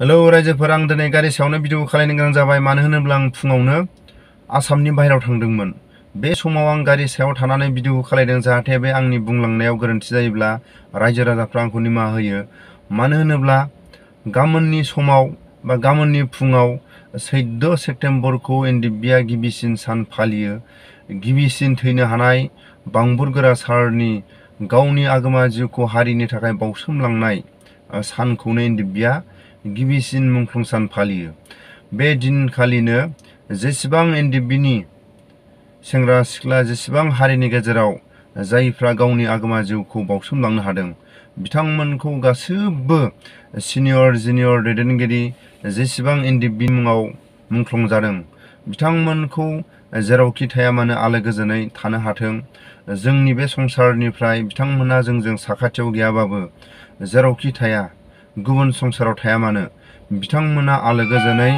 hello रायजोफोर आं दिनै गारि सायावनो भिडिअ खालायनो गोनां जाबाय मानो होनोब्ला आं फुङावनो आसामनि बाहेरायाव थांदोंमोन बे समाव आं गारि सायाव थानानै भिडिअ खालायदों जाहाथे बे आंनि बुंलांनायाव गोरोन्थि जायोब्ला रायजो राजाफ्रा आंखौ निमाहा होयो मानो होनोब्ला गामोननि समाव बा गामोननि फुङाव सैद' सेप्टेम्बरखौ एनडिबिआ गिबिसिन सान फालियो गिबिसिन थैनो हानाय बांबुरगोरा सारनि गावनि आगोमा जिउखौ हारिनि थाखाय बावसोमलांनाय सानखौनो एनडिबिआ गिबिसिन मुंख्लं फालियो बे दिनखालिनो जेसेबां एनडिबिनि सेंग्रा सिख्ला जेसेबां हारिनि गेजेराव जायफ्रा गावनि आगमा जिउखौ बावसोमलांनो हादों बिथांमोनखौ गासैबो सिनियर जुनियर दैदेनगिरि जेसेबां एनडिबि मुङाव मुंख्लं जादों बिथांमोनखौ जेरावखि थाया मानो आलो गोजोनै थानो हाथों जोंनि बे संसारनिफ्राय बिथांमोना जोंजों साखाथियाव गैयाबाबो जेरावखि थाया गुबुन संसाराव थाया मानो बिथांमोना आलो गोजोनै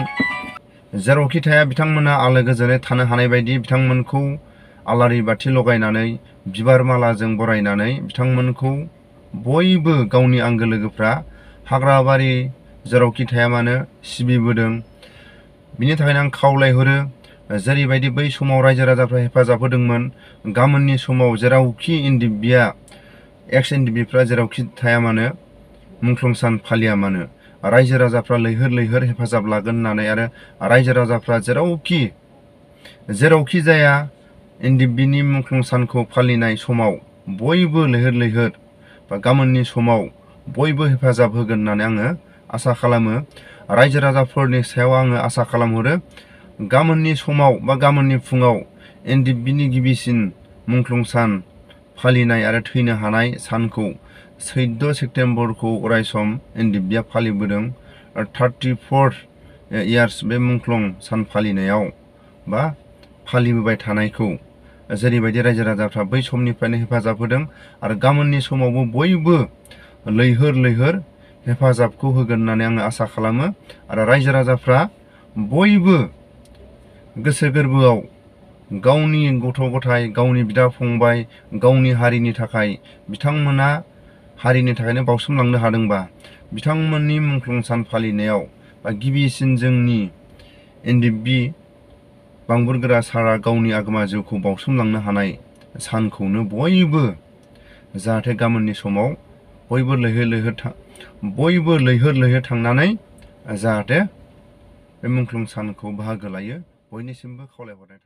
जेरावखि थाया बिथांमोना आलो गोजोनै थानो हानाय बायदि बिथांमोनखौ आलारि बाथि लगायनानै बिबार मालाजों बरायनानै बिथांमोनखौ बयबो गावनि आंगो लोगोफ्रा हाग्राबारि जेरावखि थाया मानो सिबिबोदों बिनि थाखायनो आं खावलायहरो जेरैबायदि बै समाव रायजो राजाफ्रा हेफाजाब होदोंमोन गामोननि समाव जेरावखि एन डि बिआ एक्स एन डि बिफ्रा जेरावखि थाया मानो मुंख्लं सान फालिया मानो रायजो राजाफ्रा लैहोर लैहोर हेफाजाब लागोन होननानै आरो रायजो राजाफ्रा जेरावखि जेरावखि जाया एनडिबिनि मुंख्लं सानखौ फालिनाय समाव बयबो लैहोर लैहोर बा गाबोननि समाव बयबो हेफाजाब होगोन होननानै आङो आसा खालामो रायजो राजाफोरनि सायाव आङो आसा खालामहरो गाबोननि समाव बा गाबोननि फुङाव एनडिबिनि गिबिसिन मुंख्लं सान फालिनाय आरो थैनो हानाय सानखौ चैद' सेप्तेम्बरखौ अरायसम एनडिबिआ फालिबोदों थार्टिफर्थ इयार्स बे मुंख्लं सान फालिनायाव बा फालिबोबाय थानायखौ जेरैबायदि रायजो राजाफ्रा बै समनिफ्रायनो हेफाजाब होदों आरो गाबोननि समावबो बयबो लैहोर लैहोर हेफाजाबखौ होगोन होननानै आङो आसा खालामो आरो रायजो राजाफ्रा बयबो गोसो गोरबोआव गावनि गथ' गथाय गावनि बिदा फंबाय गावनि हारिनि थाखाय बिथांमोना हारिनि थाखायनो बावसोमलांनो हादोंबा बिथांमोननि मुंख्लं सान फालिनायाव बा गिबिसिन जोंनि एनडिबि बांबुरगोरा सारा गावनि आगोमा जिउखौ बावसोमलांनो हानाय सानखौनो बयबो जाहाथे गाबोननि समाव बयबो लैहोर लैहोर बयबो लैहोर लैहोर थांनानै जाहाथे बे मुंख्लं सानखौ बाहागो लायो बयनिसिमबो खावलायहरनाय